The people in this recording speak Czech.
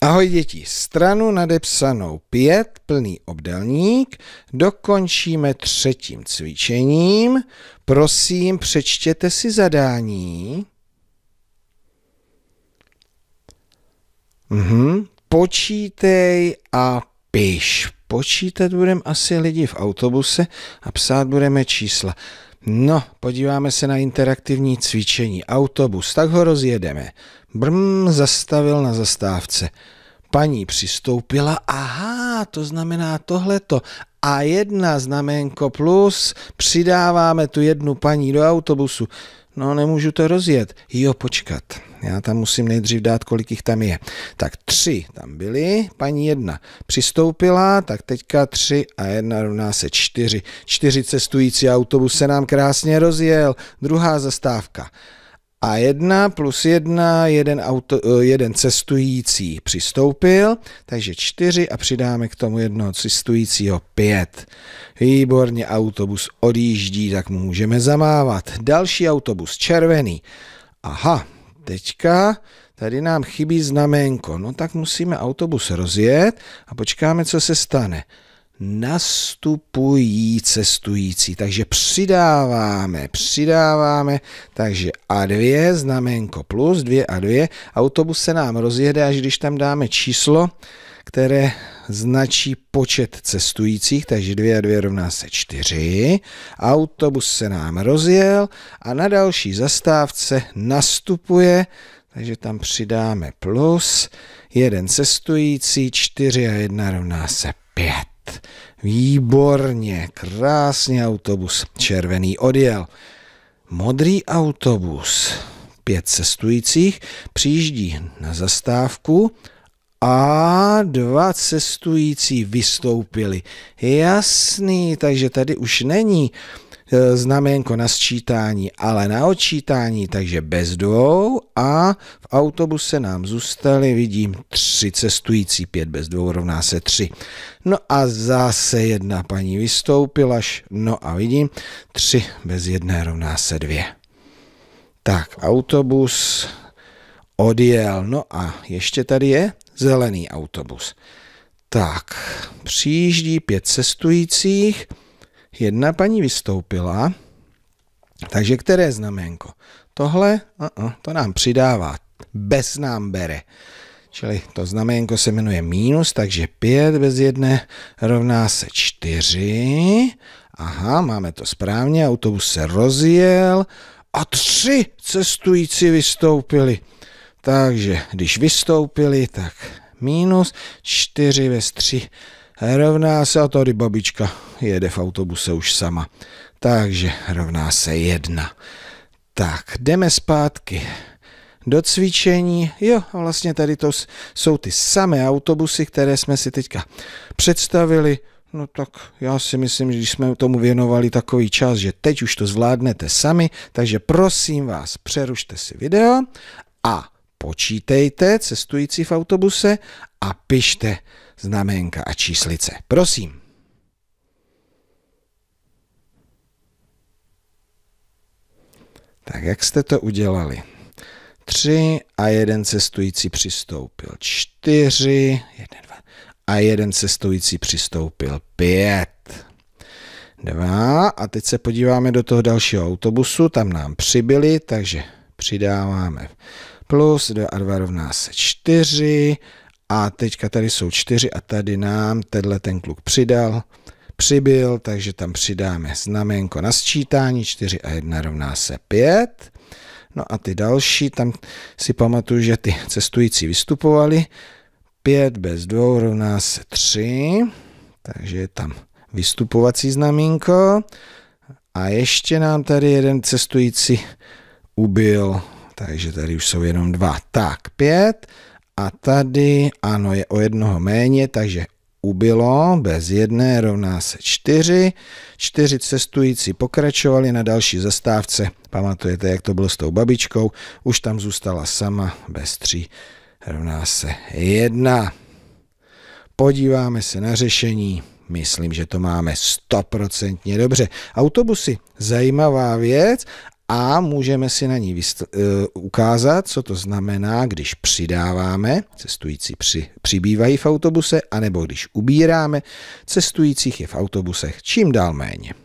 Ahoj děti, stranu nadepsanou 5, plný obdelník, dokončíme třetím cvičením. Prosím, přečtěte si zadání. Mhm. Počítej a piš. Počítat budeme asi lidi v autobuse a psát budeme čísla. No, podíváme se na interaktivní cvičení. Autobus, tak ho rozjedeme. Brm zastavil na zastávce. Paní přistoupila, aha, to znamená tohleto. A jedna znamenko plus, přidáváme tu jednu paní do autobusu. No, nemůžu to rozjet. Jo, počkat. Já tam musím nejdřív dát, kolik jich tam je. Tak tři tam byly, paní jedna přistoupila, tak teďka tři a jedna rovná se čtyři. Čtyři cestující autobus se nám krásně rozjel, druhá zastávka. A jedna plus jedna, jeden, auto, eh, jeden cestující přistoupil, takže čtyři a přidáme k tomu jednoho cestujícího pět. Výborně, autobus odjíždí, tak můžeme zamávat. Další autobus, červený. Aha, teďka tady nám chybí znaménko, no tak musíme autobus rozjet a počkáme, co se stane. Nastupují cestující, takže přidáváme, přidáváme, takže A2, znamenko plus, 2 a 2, autobus se nám rozjede, až když tam dáme číslo, které značí počet cestujících, takže 2 a 2 rovná se 4. Autobus se nám rozjel a na další zastávce nastupuje, takže tam přidáme plus, jeden cestující, 4 a 1 rovná se 5. Výborně, krásně autobus červený odjel. Modrý autobus, pět cestujících, přijíždí na zastávku, a dva cestující vystoupili. Jasný, takže tady už není e, znaménko na sčítání, ale na odčítání, takže bez dvou a v autobuse nám zůstali, vidím, tři cestující, pět bez dvou rovná se tři. No a zase jedna paní vystoupila, no a vidím, tři bez jedné rovná se dvě. Tak, autobus odjel, no a ještě tady je zelený autobus. Tak, přijíždí pět cestujících, jedna paní vystoupila, takže které znaménko? Tohle, uh-uh, to nám přidává, bez nám bere. Čili to znaménko se jmenuje mínus. takže 5 bez 1 rovná se 4. Aha, máme to správně, autobus se rozjel a tři cestující vystoupili. Takže když vystoupili, tak minus 4 ve 3 rovná se, a tady babička jede v autobuse už sama. Takže rovná se 1. Tak, jdeme zpátky do cvičení. Jo, a vlastně tady to jsou ty samé autobusy, které jsme si teďka představili. No tak já si myslím, že když jsme tomu věnovali takový čas, že teď už to zvládnete sami, takže prosím vás, přerušte si video a Počítejte cestující v autobuse a pište znamenka a číslice. Prosím. Tak jak jste to udělali? Tři a jeden cestující přistoupil. Čtyři, jeden, dva. A jeden cestující přistoupil. Pět. Dva. A teď se podíváme do toho dalšího autobusu. Tam nám přibyli, takže přidáváme plus 2a2 rovná se 4 a teďka tady jsou 4 a tady nám tenhle ten kluk přidal, přibyl, takže tam přidáme znamenko na sčítání, 4 a 1 rovná se 5. No a ty další, tam si pamatuju, že ty cestující vystupovali, 5 bez 2 rovná se 3, takže je tam vystupovací znamínko. A ještě nám tady jeden cestující ubil takže tady už jsou jenom dva. Tak, pět. A tady, ano, je o jednoho méně, takže ubylo, bez jedné rovná se čtyři. Čtyři cestující pokračovali na další zastávce. Pamatujete, jak to bylo s tou babičkou? Už tam zůstala sama, bez tří rovná se jedna. Podíváme se na řešení. Myslím, že to máme stoprocentně dobře. Autobusy, zajímavá věc a můžeme si na ní eh, ukázat, co to znamená, když přidáváme, cestující při- přibývají v autobuse, anebo když ubíráme, cestujících je v autobusech čím dál méně.